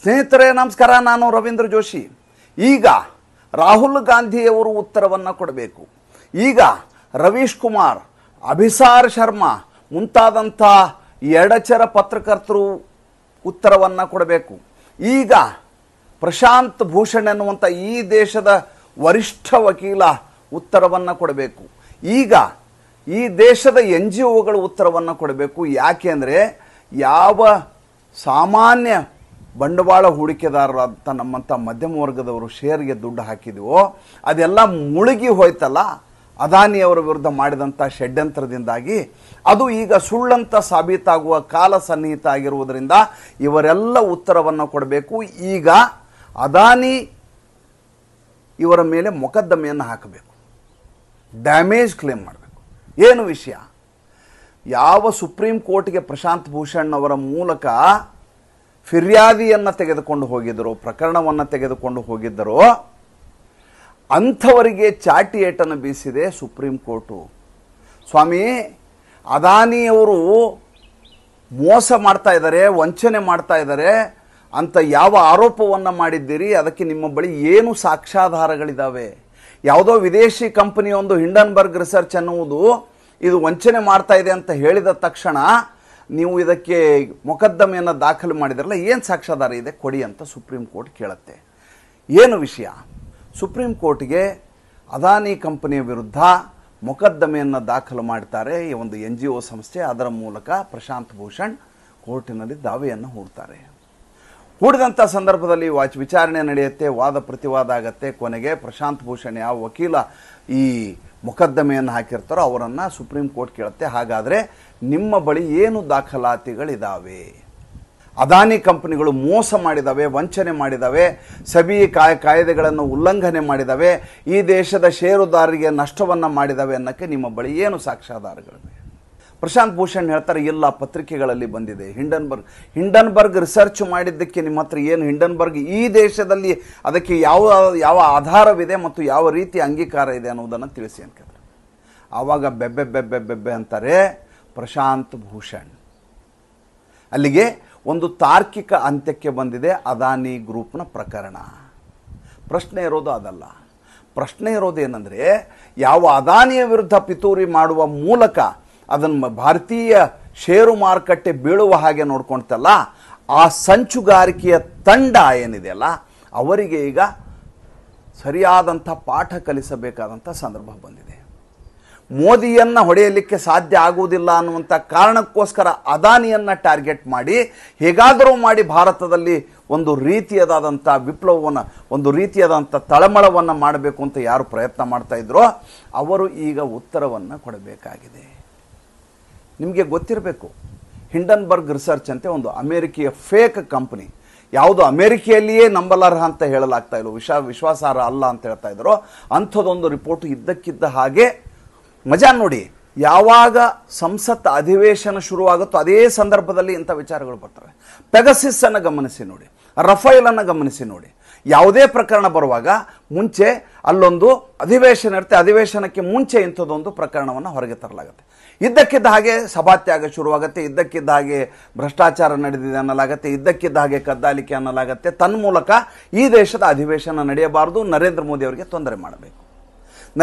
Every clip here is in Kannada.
ಸ್ನೇಹಿತರೆ ನಮಸ್ಕಾರ ನಾನು ರವೀಂದ್ರ ಜೋಶಿ ಈಗ ರಾಹುಲ್ ಗಾಂಧಿಯವರು ಉತ್ತರವನ್ನು ಕೊಡಬೇಕು ಈಗ ರವೀಶ್ ಕುಮಾರ್ ಅಭಿಸಾರ್ ಶರ್ಮಾ ಮುಂತಾದಂಥ ಎಡಚರ ಪತ್ರಕರ್ತರು ಉತ್ತರವನ್ನು ಕೊಡಬೇಕು ಈಗ ಪ್ರಶಾಂತ್ ಭೂಷಣ್ ಎನ್ನುವಂಥ ಈ ದೇಶದ ವರಿಷ್ಠ ವಕೀಲ ಉತ್ತರವನ್ನು ಕೊಡಬೇಕು ಈಗ ಈ ದೇಶದ ಎನ್ ಜಿ ಒಗಳು ಉತ್ತರವನ್ನು ಕೊಡಬೇಕು ಯಾಕೆಂದರೆ ಯಾವ ಸಾಮಾನ್ಯ ಬಂಡವಾಳ ಹೂಡಿಕೆದಾರರು ಅಂತ ನಮ್ಮಂಥ ಮಧ್ಯಮ ವರ್ಗದವರು ಶೇರ್ಗೆ ದುಡ್ಡು ಹಾಕಿದೆವೋ ಅದೆಲ್ಲ ಮುಳುಗಿ ಹೋಯ್ತಲ್ಲ ಅದಾನಿಯವರ ವಿರುದ್ಧ ಮಾಡಿದಂಥ ಷಡ್ಯಂತ್ರದಿಂದಾಗಿ ಅದು ಈಗ ಸುಳ್ಳಂತ ಸಾಬೀತಾಗುವ ಕಾಲ ಸನ್ನಿಹಿತ ಆಗಿರುವುದರಿಂದ ಇವರೆಲ್ಲ ಉತ್ತರವನ್ನು ಕೊಡಬೇಕು ಈಗ ಅದಾನಿ ಇವರ ಮೇಲೆ ಮೊಕದ್ದಮೆಯನ್ನು ಹಾಕಬೇಕು ಡ್ಯಾಮೇಜ್ ಕ್ಲೇಮ್ ಮಾಡಬೇಕು ಏನು ವಿಷಯ ಯಾವ ಸುಪ್ರೀಂ ಕೋರ್ಟ್ಗೆ ಪ್ರಶಾಂತ್ ಭೂಷಣ್ ಅವರ ಮೂಲಕ ಫಿರ್ಯಾದಿಯನ್ನು ತೆಗೆದುಕೊಂಡು ಹೋಗಿದ್ದರು ಪ್ರಕರಣವನ್ನು ತೆಗೆದುಕೊಂಡು ಹೋಗಿದ್ದರು ಅಂಥವರಿಗೆ ಚಾಟಿಯೇಟನ್ನು ಬೀಸಿದೆ ಸುಪ್ರೀಂ ಕೋರ್ಟು ಸ್ವಾಮಿ ಅದಾನಿಯವರು ಮೋಸ ಮಾಡ್ತಾ ಇದ್ದಾರೆ ವಂಚನೆ ಮಾಡ್ತಾ ಇದ್ದಾರೆ ಅಂತ ಯಾವ ಆರೋಪವನ್ನು ಮಾಡಿದ್ದೀರಿ ಅದಕ್ಕೆ ನಿಮ್ಮ ಬಳಿ ಏನು ಸಾಕ್ಷ್ಯಾಧಾರಗಳಿದ್ದಾವೆ ಯಾವುದೋ ವಿದೇಶಿ ಕಂಪನಿಯೊಂದು ಹಿಂಡನ್ಬರ್ಗ್ ರಿಸರ್ಚ್ ಅನ್ನುವುದು ಇದು ವಂಚನೆ ಮಾಡ್ತಾ ಇದೆ ಅಂತ ಹೇಳಿದ ತಕ್ಷಣ ನೀವು ಇದಕ್ಕೆ ಮೊಕದ್ದಮೆಯನ್ನು ದಾಖಲು ಮಾಡಿದ್ರಲ್ಲ ಏನು ಸಾಕ್ಷಾಧಾರ ಇದೆ ಕೊಡಿ ಅಂತ ಸುಪ್ರೀಂ ಕೋರ್ಟ್ ಕೇಳುತ್ತೆ ಏನು ವಿಷಯ ಸುಪ್ರೀಂ ಕೋರ್ಟ್ಗೆ ಅದಾನಿ ಕಂಪನಿಯ ವಿರುದ್ಧ ಮೊಕದ್ದಮೆಯನ್ನು ದಾಖಲು ಮಾಡ್ತಾರೆ ಈ ಒಂದು ಎನ್ ಜಿ ಒ ಸಂಸ್ಥೆ ಅದರ ಮೂಲಕ ಪ್ರಶಾಂತ್ ಭೂಷಣ್ ಕೋರ್ಟಿನಲ್ಲಿ ದಾವೆಯನ್ನು ಹೂಡ್ತಾರೆ ಕೂಡಿದಂಥ ಸಂದರ್ಭದಲ್ಲಿ ವಾಚ್ ವಿಚಾರಣೆ ನಡೆಯುತ್ತೆ ವಾದ ಪ್ರತಿವಾದ ಆಗತ್ತೆ ಕೊನೆಗೆ ಪ್ರಶಾಂತ್ ಭೂಷಣ್ ಯಾವ ವಕೀಲ ಈ ಮೊಕದ್ದಮೆಯನ್ನು ಹಾಕಿರ್ತಾರೋ ಅವರನ್ನು ಸುಪ್ರೀಂ ಕೋರ್ಟ್ ಕೇಳುತ್ತೆ ಹಾಗಾದರೆ ನಿಮ್ಮ ಬಳಿ ಏನು ದಾಖಲಾತಿಗಳಿದ್ದಾವೆ ಅದಾನಿ ಕಂಪನಿಗಳು ಮೋಸ ಮಾಡಿದಾವೆ ವಂಚನೆ ಮಾಡಿದಾವೆ ಸಬಿ ಕಾಯ ಕಾಯ್ದೆಗಳನ್ನು ಉಲ್ಲಂಘನೆ ಮಾಡಿದಾವೆ ಈ ದೇಶದ ಷೇರುದಾರರಿಗೆ ನಷ್ಟವನ್ನು ಮಾಡಿದವೆ ಅನ್ನೋಕ್ಕೆ ನಿಮ್ಮ ಬಳಿ ಏನು ಸಾಕ್ಷ್ಯಾಧಾರಗಳಿವೆ ಪ್ರಶಾಂತ್ ಭೂಷಣ್ ಹೇಳ್ತಾರೆ ಇಲ್ಲ ಪತ್ರಿಕೆಗಳಲ್ಲಿ ಬಂದಿದೆ ಹಿಂಡನ್ಬರ್ಗ್ ಹಿಂಡನ್ಬರ್ಗ್ ರಿಸರ್ಚ್ ಮಾಡಿದ್ದಕ್ಕೆ ನಿಮ್ಮ ಹತ್ರ ಏನು ಹಿಂಡನ್ಬರ್ಗ್ ಈ ದೇಶದಲ್ಲಿ ಅದಕ್ಕೆ ಯಾವ ಯಾವ ಆಧಾರವಿದೆ ಮತ್ತು ಯಾವ ರೀತಿ ಅಂಗೀಕಾರ ಇದೆ ಅನ್ನೋದನ್ನು ತಿಳಿಸಿ ಅನ್ಕೋತಾರೆ ಆವಾಗ ಬೆಬ್ಬೆ ಬೆಬ್ಬೆ ಬೆಬ್ಬೆ ಅಂತಾರೆ ಪ್ರಶಾಂತ್ ಭೂಷಣ್ ಅಲ್ಲಿಗೆ ಒಂದು ತಾರ್ಕಿಕ ಅಂತ್ಯಕ್ಕೆ ಬಂದಿದೆ ಅದಾನಿ ಗ್ರೂಪ್ನ ಪ್ರಕರಣ ಪ್ರಶ್ನೆ ಇರೋದು ಅದಲ್ಲ ಪ್ರಶ್ನೆ ಇರೋದು ಏನಂದರೆ ಯಾವ ಅದಾನಿಯ ವಿರುದ್ಧ ಪಿತೂರಿ ಮಾಡುವ ಮೂಲಕ ಅದನ್ನು ಭಾರತೀಯ ಷೇರು ಮಾರುಕಟ್ಟೆ ಬೀಳುವ ಹಾಗೆ ನೋಡ್ಕೊಳ್ತಲ್ಲ ಆ ಸಂಚುಗಾರಿಕೆಯ ತಂಡ ಏನಿದೆಯಲ್ಲ ಅವರಿಗೆ ಈಗ ಸರಿಯಾದಂಥ ಪಾಠ ಕಲಿಸಬೇಕಾದಂಥ ಸಂದರ್ಭ ಬಂದಿದೆ ಮೋದಿಯನ್ನು ಹೊಡೆಯಲಿಕ್ಕೆ ಸಾಧ್ಯ ಆಗುವುದಿಲ್ಲ ಅನ್ನುವಂಥ ಕಾರಣಕ್ಕೋಸ್ಕರ ಅದಾನಿಯನ್ನು ಟಾರ್ಗೆಟ್ ಮಾಡಿ ಹೇಗಾದರೂ ಮಾಡಿ ಭಾರತದಲ್ಲಿ ಒಂದು ರೀತಿಯದಾದಂಥ ವಿಪ್ಲವವನ್ನು ಒಂದು ರೀತಿಯಾದಂಥ ತಳಮಳವನ್ನು ಮಾಡಬೇಕು ಅಂತ ಯಾರು ಪ್ರಯತ್ನ ಮಾಡ್ತಾ ಇದ್ರೋ ಅವರು ಈಗ ಉತ್ತರವನ್ನು ಕೊಡಬೇಕಾಗಿದೆ ನಿಮಗೆ ಗೊತ್ತಿರಬೇಕು ಹಿಂಡನ್ಬರ್ಗ್ ರಿಸರ್ಚ್ ಅಂತೆ ಒಂದು ಅಮೇರಿಕೆಯ ಫೇಕ್ ಕಂಪ್ನಿ ಯಾವುದು ಅಮೇರಿಕೆಯಲ್ಲಿಯೇ ನಂಬಲಾರ್ಹ ಅಂತ ಹೇಳಲಾಗ್ತಾ ಇಲ್ಲ ವಿಶ್ವ ವಿಶ್ವಾಸಾರ್ಹ ಅಲ್ಲ ಅಂತ ಹೇಳ್ತಾ ಇದ್ರು ಅಂಥದ್ದೊಂದು ರಿಪೋರ್ಟ್ ಇದ್ದಕ್ಕಿದ್ದ ಹಾಗೆ ಮಜಾ ನೋಡಿ ಯಾವಾಗ ಸಂಸತ್ ಅಧಿವೇಶನ ಶುರುವಾಗುತ್ತೋ ಅದೇ ಸಂದರ್ಭದಲ್ಲಿ ಇಂಥ ವಿಚಾರಗಳು ಬರ್ತವೆ ಪೆಗಸಿಸ್ಸನ್ನು ಗಮನಿಸಿ ನೋಡಿ ರಫೈಲನ್ನು ಗಮನಿಸಿ ನೋಡಿ ಯಾವುದೇ ಪ್ರಕರಣ ಬರುವಾಗ ಮುಂಚೆ ಅಲ್ಲೊಂದು ಅಧಿವೇಶನ ಇರುತ್ತೆ ಅಧಿವೇಶನಕ್ಕೆ ಮುಂಚೆ ಇಂಥದ್ದೊಂದು ಪ್ರಕರಣವನ್ನು ಹೊರಗೆ ತರಲಾಗುತ್ತೆ ಇದ್ದಕ್ಕಿದ್ದ ಹಾಗೆ ಸಭಾತ್ಯಾಗ ಶುರುವಾಗುತ್ತೆ ಇದ್ದಕ್ಕಿದ್ದ ಹಾಗೆ ಭ್ರಷ್ಟಾಚಾರ ನಡೆದಿದೆ ಅನ್ನಲಾಗತ್ತೆ ಇದ್ದಕ್ಕಿದ್ದ ಹಾಗೆ ಕದ್ದಾಲಿಕೆ ಅನ್ನಲಾಗತ್ತೆ ತನ್ಮೂಲಕ ಈ ದೇಶದ ಅಧಿವೇಶನ ನಡೆಯಬಾರದು ನರೇಂದ್ರ ಮೋದಿ ಅವರಿಗೆ ತೊಂದರೆ ಮಾಡಬೇಕು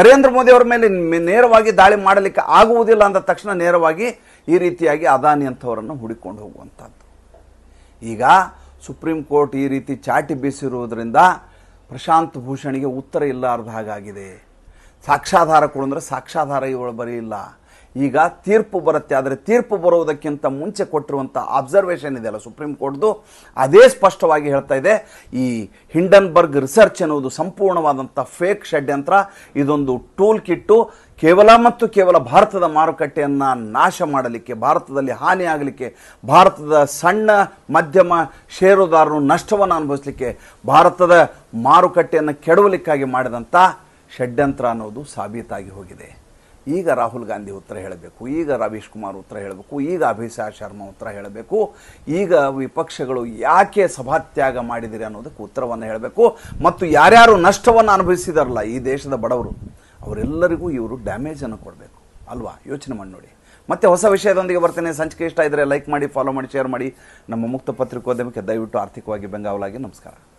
ನರೇಂದ್ರ ಮೋದಿ ಅವರ ಮೇಲೆ ನೇರವಾಗಿ ದಾಳಿ ಮಾಡಲಿಕ್ಕೆ ಆಗುವುದಿಲ್ಲ ಅಂದ ತಕ್ಷಣ ನೇರವಾಗಿ ಈ ರೀತಿಯಾಗಿ ಅದಾನಿ ಅಂಥವರನ್ನು ಹುಡಿಕೊಂಡು ಹೋಗುವಂಥದ್ದು ಈಗ ಸುಪ್ರೀಂ ಕೋರ್ಟ್ ಈ ರೀತಿ ಚಾಟಿ ಬೀಸಿರುವುದರಿಂದ ಪ್ರಶಾಂತ್ ಭೂಷಣಿಗೆ ಉತ್ತರ ಇಲ್ಲಾರ್ದ ಹಾಗಾಗಿದೆ ಸಾಕ್ಷಾಧಾರ ಕೊಡಂದ್ರೆ ಸಾಕ್ಷಾಧಾರ ಇವಳು ಬರೀ ಇಲ್ಲ ಈಗ ತೀರ್ಪು ಬರುತ್ತೆ ಆದರೆ ತೀರ್ಪು ಬರುವುದಕ್ಕಿಂತ ಮುಂಚೆ ಕೊಟ್ಟಿರುವಂಥ ಅಬ್ಸರ್ವೇಷನ್ ಇದೆಯಲ್ಲ ಸುಪ್ರೀಂ ಕೋರ್ಟ್ದು ಅದೇ ಸ್ಪಷ್ಟವಾಗಿ ಹೇಳ್ತಾ ಇದೆ ಈ ಹಿಂಡನ್ಬರ್ಗ್ ರಿಸರ್ಚ್ ಎನ್ನುವುದು ಸಂಪೂರ್ಣವಾದಂಥ ಫೇಕ್ ಷಡ್ಯಂತ್ರ ಇದೊಂದು ಟೂಲ್ ಕಿಟ್ಟು ಕೇವಲ ಮತ್ತು ಕೇವಲ ಭಾರತದ ಮಾರುಕಟ್ಟೆಯನ್ನು ನಾಶ ಮಾಡಲಿಕ್ಕೆ ಭಾರತದಲ್ಲಿ ಹಾನಿ ಭಾರತದ ಸಣ್ಣ ಮಧ್ಯಮ ಷೇರುದಾರರು ನಷ್ಟವನ್ನು ಅನುಭವಿಸಲಿಕ್ಕೆ ಭಾರತದ ಮಾರುಕಟ್ಟೆಯನ್ನು ಕೆಡವಲಿಕ್ಕಾಗಿ ಮಾಡಿದಂಥ ಷಡ್ಯಂತ್ರ ಅನ್ನೋದು ಸಾಬೀತಾಗಿ ಹೋಗಿದೆ ಈಗ ರಾಹುಲ್ ಗಾಂಧಿ ಉತ್ತರ ಹೇಳಬೇಕು ಈಗ ರವೀಶ್ ಕುಮಾರ್ ಉತ್ತರ ಹೇಳಬೇಕು ಈಗ ಅಭಿಷೇಕ್ ಶರ್ಮಾ ಉತ್ತರ ಹೇಳಬೇಕು ಈಗ ವಿಪಕ್ಷಗಳು ಯಾಕೆ ಸಭಾತ್ಯಾಗ ಮಾಡಿದಿರಿ ಅನ್ನೋದಕ್ಕೆ ಉತ್ತರವನ್ನು ಹೇಳಬೇಕು ಮತ್ತು ಯಾರ್ಯಾರು ನಷ್ಟವನ್ನು ಅನುಭವಿಸಿದಾರಲ್ಲ ಈ ದೇಶದ ಬಡವರು ಅವರೆಲ್ಲರಿಗೂ ಇವರು ಡ್ಯಾಮೇಜನ್ನು ಕೊಡಬೇಕು ಅಲ್ವಾ ಯೋಚನೆ ಮಾಡಿ ನೋಡಿ ಮತ್ತೆ ಹೊಸ ವಿಷಯದೊಂದಿಗೆ ಬರ್ತೇನೆ ಸಂಚಿಕೆ ಇಷ್ಟ ಇದ್ದರೆ ಲೈಕ್ ಮಾಡಿ ಫಾಲೋ ಮಾಡಿ ಶೇರ್ ಮಾಡಿ ನಮ್ಮ ಮುಕ್ತ ಪತ್ರಿಕೋದ್ಯಮಕ್ಕೆ ದಯವಿಟ್ಟು ಆರ್ಥಿಕವಾಗಿ ಬೆಂಗಾವಲಾಗಿ ನಮಸ್ಕಾರ